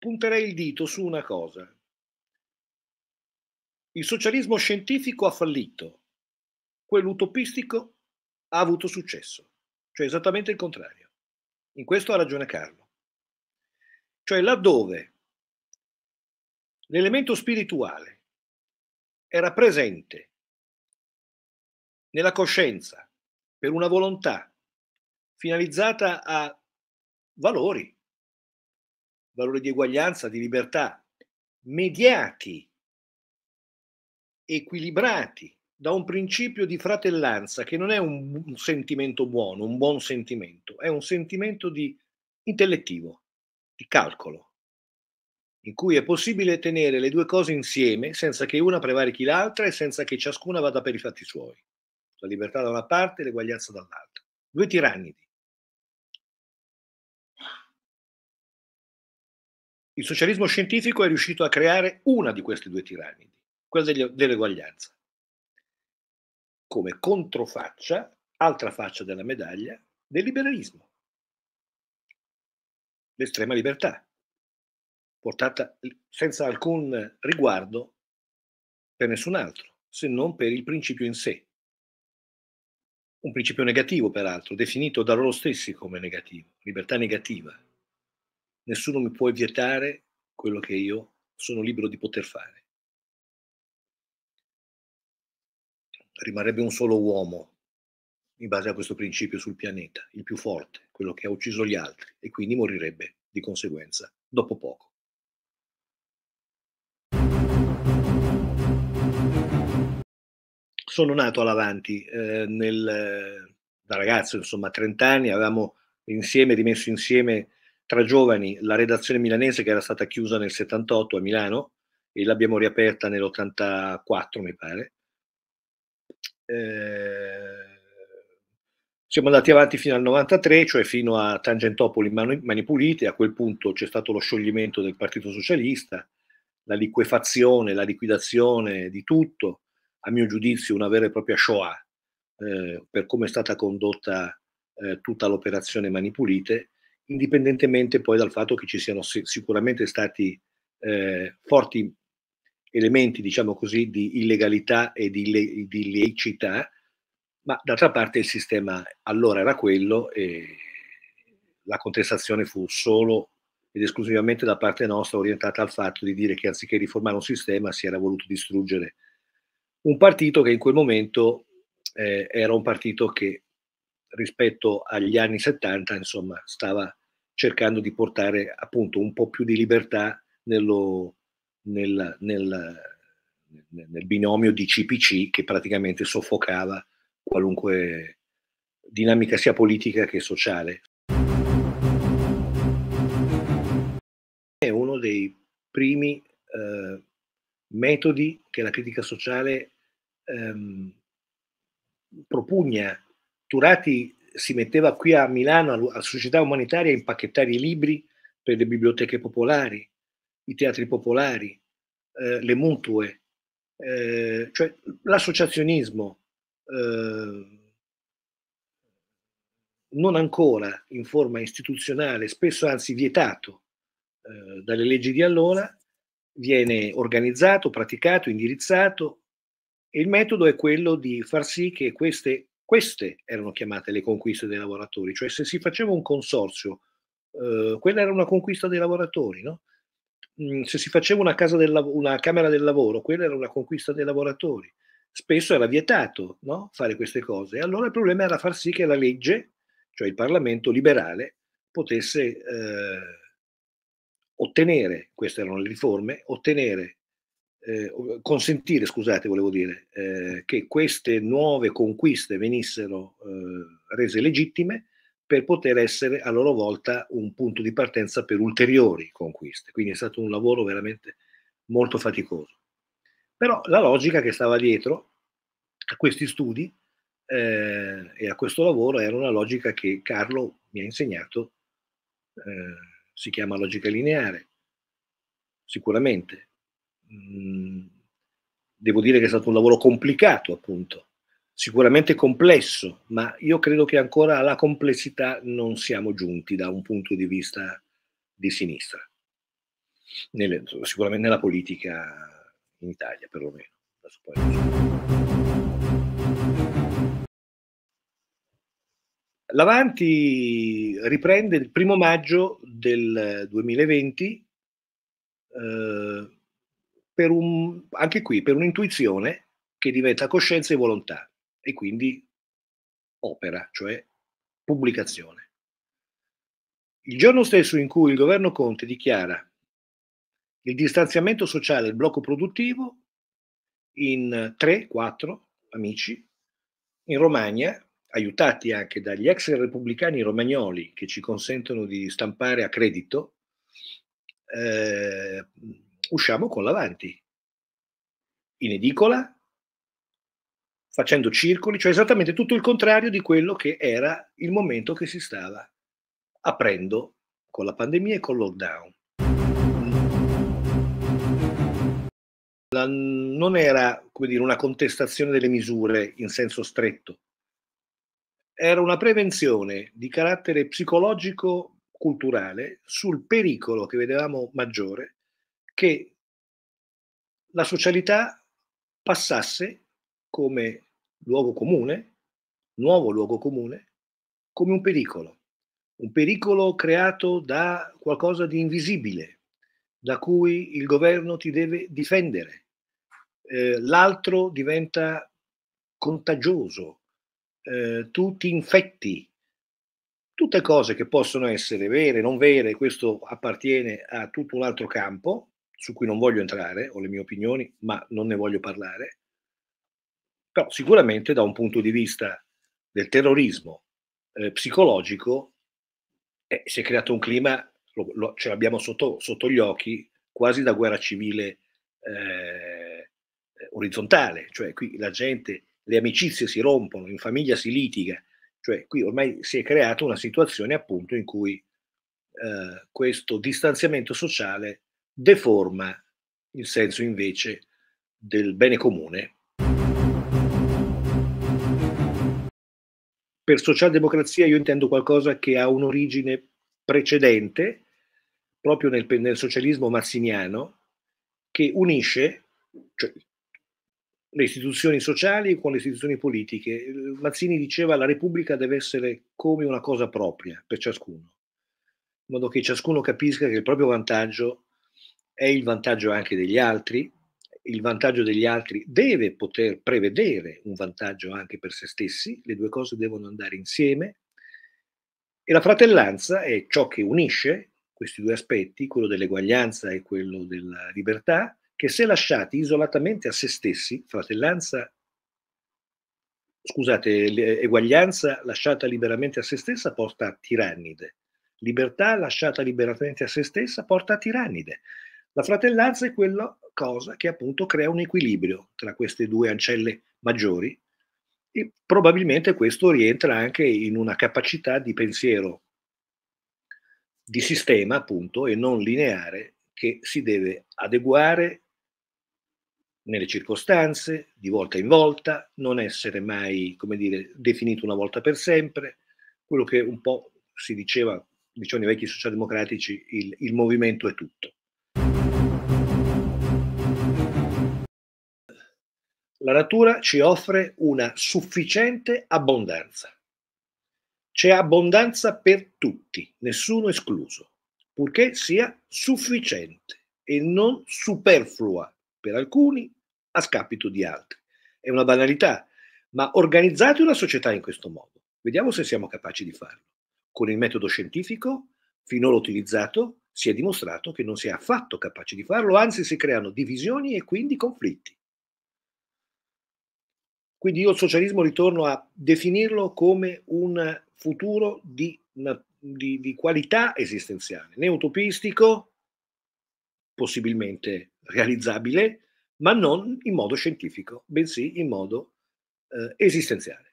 punterei il dito su una cosa. Il socialismo scientifico ha fallito, quello utopistico ha avuto successo, cioè esattamente il contrario. In questo ha ragione Carlo. Cioè laddove l'elemento spirituale era presente nella coscienza per una volontà finalizzata a valori, valori di eguaglianza, di libertà, mediati, equilibrati da un principio di fratellanza che non è un, un sentimento buono, un buon sentimento, è un sentimento di intellettivo, di calcolo, in cui è possibile tenere le due cose insieme senza che una prevarichi l'altra e senza che ciascuna vada per i fatti suoi. La libertà da una parte e l'eguaglianza dall'altra. Due tirannidi. Il socialismo scientifico è riuscito a creare una di queste due tirannidi, quella dell'eguaglianza. Come controfaccia, altra faccia della medaglia, del liberalismo. L'estrema libertà, portata senza alcun riguardo per nessun altro, se non per il principio in sé. Un principio negativo, peraltro, definito da loro stessi come negativo, libertà negativa, nessuno mi può vietare quello che io sono libero di poter fare. Rimarrebbe un solo uomo in base a questo principio sul pianeta, il più forte, quello che ha ucciso gli altri e quindi morirebbe di conseguenza dopo poco. Sono nato all'avanti eh, nel, eh, da ragazzo, insomma, a 30 anni, avevamo insieme rimesso insieme tra giovani la redazione milanese che era stata chiusa nel 78 a Milano e l'abbiamo riaperta nell'84 mi pare. Eh, siamo andati avanti fino al 93, cioè fino a Tangentopoli mani, mani pulite, a quel punto c'è stato lo scioglimento del Partito Socialista, la liquefazione, la liquidazione di tutto, a mio giudizio una vera e propria Shoah, eh, per come è stata condotta eh, tutta l'operazione Mani Pulite, indipendentemente poi dal fatto che ci siano sicuramente stati eh, forti elementi, diciamo così, di illegalità e di, di laicità, ma d'altra parte il sistema allora era quello e la contestazione fu solo ed esclusivamente da parte nostra orientata al fatto di dire che anziché riformare un sistema si era voluto distruggere un partito che in quel momento eh, era un partito che rispetto agli anni 70 insomma stava cercando di portare appunto un po' più di libertà nello, nel, nel, nel, binomio di CPC che praticamente soffocava qualunque dinamica sia politica che sociale. È uno dei primi eh, metodi che la critica sociale ehm, propugna, Turati si metteva qui a Milano, a Società Umanitaria, a impacchettare i libri per le biblioteche popolari, i teatri popolari, eh, le mutue, eh, cioè l'associazionismo. Eh, non ancora in forma istituzionale, spesso anzi vietato eh, dalle leggi di allora, viene organizzato, praticato, indirizzato e il metodo è quello di far sì che queste queste erano chiamate le conquiste dei lavoratori, cioè se si faceva un consorzio, eh, quella era una conquista dei lavoratori, no? Mm, se si faceva una, del, una, Camera del Lavoro, quella era una conquista dei lavoratori. Spesso era vietato no? fare queste cose. allora il problema era far sì che la legge, cioè il Parlamento liberale, potesse eh, ottenere, queste erano le riforme, ottenere eh, consentire, scusate, volevo dire, eh, che queste nuove conquiste venissero eh, rese legittime per poter essere a loro volta un punto di partenza per ulteriori conquiste. Quindi è stato un lavoro veramente molto faticoso. Però la logica che stava dietro a questi studi eh, e a questo lavoro era una logica che Carlo mi ha insegnato, eh, si chiama logica lineare, sicuramente, devo dire che è stato un lavoro complicato, appunto, sicuramente complesso, ma io credo che ancora alla complessità non siamo giunti da un punto di vista di sinistra, nelle, sicuramente nella politica in Italia perlomeno. L'Avanti riprende il primo maggio del 2020. Eh, per un, anche qui per un'intuizione che diventa coscienza e volontà e quindi opera, cioè pubblicazione. Il giorno stesso in cui il governo Conte dichiara il distanziamento sociale e il blocco produttivo, in 3-4 amici in Romagna, aiutati anche dagli ex repubblicani romagnoli che ci consentono di stampare a credito, eh, usciamo con l'avanti, in edicola, facendo circoli, cioè esattamente tutto il contrario di quello che era il momento che si stava aprendo con la pandemia e con il lockdown. La, non era come dire, una contestazione delle misure in senso stretto, era una prevenzione di carattere psicologico culturale sul pericolo che vedevamo maggiore che la socialità passasse come luogo comune, nuovo luogo comune, come un pericolo, un pericolo creato da qualcosa di invisibile, da cui il governo ti deve difendere. Eh, l'altro diventa contagioso, eh, tu ti infetti. Tutte cose che possono essere vere, non vere, questo appartiene a tutto un altro campo, su cui non voglio entrare, ho le mie opinioni, ma non ne voglio parlare, però sicuramente da un punto di vista del terrorismo eh, psicologico eh, si è creato un clima, lo, lo, ce l'abbiamo sotto, sotto, gli occhi, quasi da guerra civile eh, eh orizzontale, cioè qui la gente, le amicizie si rompono, in famiglia si litiga, cioè qui ormai si è creata una situazione appunto in cui eh, questo distanziamento sociale deforma il senso invece del bene comune. Per socialdemocrazia io intendo qualcosa che ha un'origine precedente, proprio nel, nel socialismo massiniano, che unisce cioè, le istituzioni sociali con le istituzioni politiche. Mazzini diceva che la Repubblica deve essere come una cosa propria per ciascuno, in modo che ciascuno capisca che il proprio vantaggio è il vantaggio anche degli altri, il vantaggio degli altri deve poter prevedere un vantaggio anche per se stessi, le due cose devono andare insieme e la fratellanza è ciò che unisce questi due aspetti, quello dell'eguaglianza e quello della libertà, che se lasciati isolatamente a se stessi, fratellanza, scusate, eguaglianza lasciata liberamente a se stessa porta a tirannide, libertà lasciata liberamente a se stessa porta a tirannide. La fratellanza è quella cosa che appunto crea un equilibrio tra queste due ancelle maggiori e probabilmente questo rientra anche in una capacità di pensiero di sistema appunto e non lineare che si deve adeguare nelle circostanze, di volta in volta, non essere mai, come dire, definito una volta per sempre, quello che un po' si diceva, dicevano i vecchi socialdemocratici, il, il movimento è tutto. la natura ci offre una sufficiente abbondanza. C'è abbondanza per tutti, nessuno escluso, purché sia sufficiente e non superflua per alcuni a scapito di altri. È una banalità, ma organizzate una società in questo modo. Vediamo se siamo capaci di farlo. Con il metodo scientifico, finora utilizzato, si è dimostrato che non si è affatto capaci di farlo, anzi si creano divisioni e quindi conflitti. Quindi io il socialismo ritorno a definirlo come un futuro di, di, di qualità esistenziale, né utopistico, possibilmente realizzabile, ma non in modo scientifico, bensì in modo eh, esistenziale.